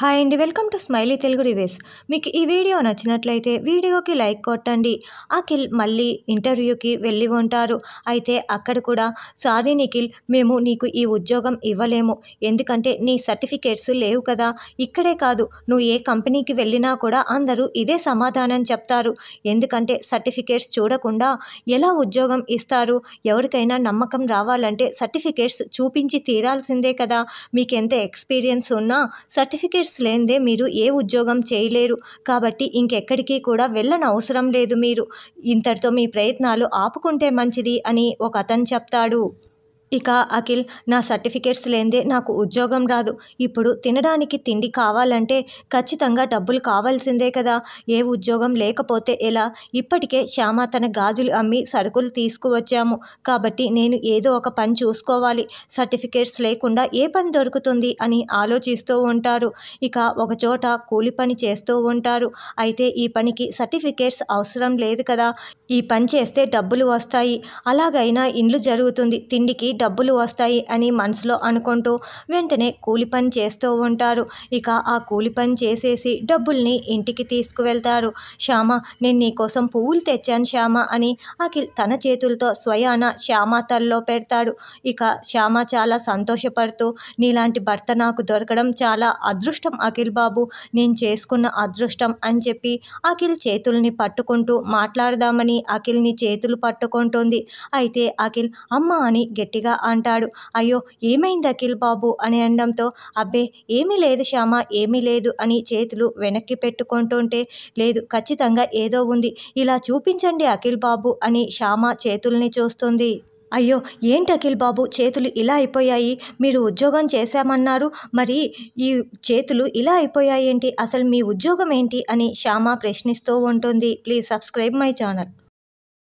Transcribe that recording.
hi అండి welcome to smiley Telugu reviews మీకు ఈ వీడియో నచ్చినట్లయితే వీడియోకి లైక్ కొట్టండి అఖిల్ మళ్ళీ ఇంటర్వ్యూకి వెళ్ళి ఉంటారు అయితే అక్కడ కూడా సారీ నిఖిల్ మేము నీకు ఈ ఉద్యోగం ఇవ్వలేము ఎందుకంటే నీ సర్టిఫికేట్స్ లేవు కదా ఇక్కడే కాదు నువ్వు ఏ కంపెనీకి వెళ్ళినా కూడా అందరూ ఇదే సమాధానం చెప్తారు ఎందుకంటే సర్టిఫికేట్స్ చూడకుండా ఎలా ఉద్యోగం ఇస్తారు ఎవరికైనా నమ్మకం రావాలంటే సర్టిఫికేట్స్ చూపించి తీరాల్సిందే కదా మీకు ఎంత ఎక్స్పీరియన్స్ ఉన్నా సర్టిఫికేట్స్ ఇయర్స్ లేనిదే మీరు ఏ ఉద్యోగం చేయలేరు కాబట్టి ఇంకెక్కడికి కూడా వెళ్ళని అవసరం లేదు మీరు ఇంతటితో మీ ప్రయత్నాలు ఆపుకుంటే మంచిది అని ఒక అతను చెప్తాడు ఇక అఖిల్ నా సర్టిఫికేట్స్ లేదే నాకు ఉద్యోగం రాదు ఇప్పుడు తినడానికి తిండి కావాలంటే ఖచ్చితంగా డబ్బులు కావాల్సిందే కదా ఏ ఉద్యోగం లేకపోతే ఎలా ఇప్పటికే శ్యామ తన గాజులు అమ్మి సరుకులు తీసుకువచ్చాము కాబట్టి నేను ఏదో ఒక పని చూసుకోవాలి సర్టిఫికేట్స్ లేకుండా ఏ పని దొరుకుతుంది అని ఆలోచిస్తూ ఉంటారు ఇక ఒకచోట కూలి పని చేస్తూ ఉంటారు అయితే ఈ పనికి సర్టిఫికేట్స్ అవసరం లేదు కదా ఈ పని చేస్తే డబ్బులు వస్తాయి అలాగైనా ఇండ్లు జరుగుతుంది తిండికి డబ్బులు వస్తాయి అని మనసులో అనుకుంటూ వెంటనే కూలి పని చేస్తూ ఉంటారు ఇక ఆ కూలి పని చేసేసి డబ్బుల్ని ఇంటికి తీసుకువెళ్తారు శ్యామ నేను నీకోసం పువ్వులు తెచ్చాను శ్యామ అని అఖిల్ తన చేతులతో స్వయాన శ్యామ తల్లో పెడతాడు ఇక శ్యామ చాలా సంతోషపడుతూ నీలాంటి భర్త నాకు దొరకడం చాలా అదృష్టం అఖిల్ బాబు నేను చేసుకున్న అదృష్టం అని చెప్పి అఖిల్ చేతుల్ని పట్టుకుంటూ మాట్లాడదామని అఖిల్ని చేతులు పట్టుకుంటుంది అయితే అఖిల్ అమ్మ అని గట్టిగా కంగారుగా అంటాడు అయ్యో ఏమైంది అఖిల్ బాబు అని అనడంతో అబ్బే ఏమీ లేదు శ్యామ ఏమీ లేదు అని చేతులు వెనక్కి పెట్టుకుంటుంటే లేదు ఖచ్చితంగా ఏదో ఉంది ఇలా చూపించండి అఖిల్ బాబు అని శ్యామ చేతుల్ని చూస్తుంది అయ్యో ఏంటి అఖిల్ బాబు చేతులు ఇలా అయిపోయాయి మీరు ఉద్యోగం చేశామన్నారు మరి ఈ చేతులు ఇలా అయిపోయాయి ఏంటి అసలు మీ ఉద్యోగం ఏంటి అని శ్యామ ప్రశ్నిస్తూ ఉంటుంది ప్లీజ్ సబ్స్క్రైబ్ మై ఛానల్